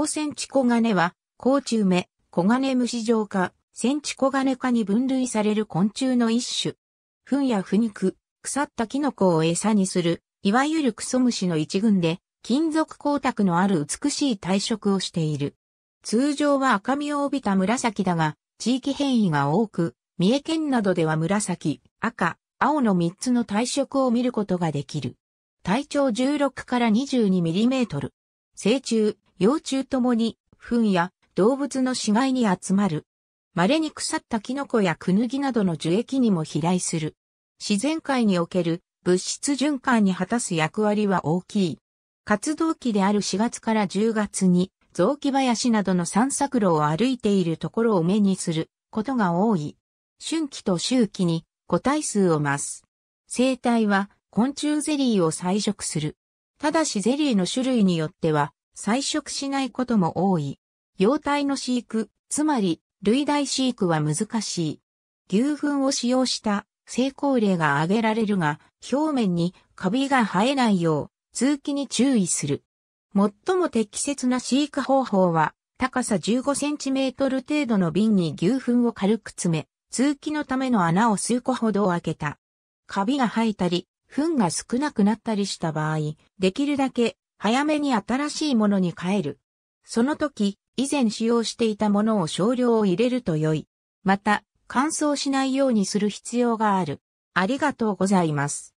ンチ地小金は、甲虫目、小金虫状ンチ地小金科に分類される昆虫の一種。糞や腐肉、腐ったキノコを餌にする、いわゆるクソ虫の一群で、金属光沢のある美しい体色をしている。通常は赤みを帯びた紫だが、地域変異が多く、三重県などでは紫、赤、青の3つの体色を見ることができる。体長16から 22mm。成虫、幼虫ともに、糞や動物の死骸に集まる。稀に腐ったキノコやクヌギなどの樹液にも飛来する。自然界における物質循環に果たす役割は大きい。活動期である4月から10月に雑木林などの散策路を歩いているところを目にすることが多い。春季と秋季に個体数を増す。生態は昆虫ゼリーを採食する。ただしゼリーの種類によっては採食しないことも多い。幼体の飼育、つまり、類大飼育は難しい。牛糞を使用した成功例が挙げられるが、表面にカビが生えないよう、通気に注意する。最も適切な飼育方法は、高さ15センチメートル程度の瓶に牛糞を軽く詰め、通気のための穴を数個ほど開けた。カビが生えたり、糞が少なくなったりした場合、できるだけ早めに新しいものに変える。その時、以前使用していたものを少量を入れると良い。また、乾燥しないようにする必要がある。ありがとうございます。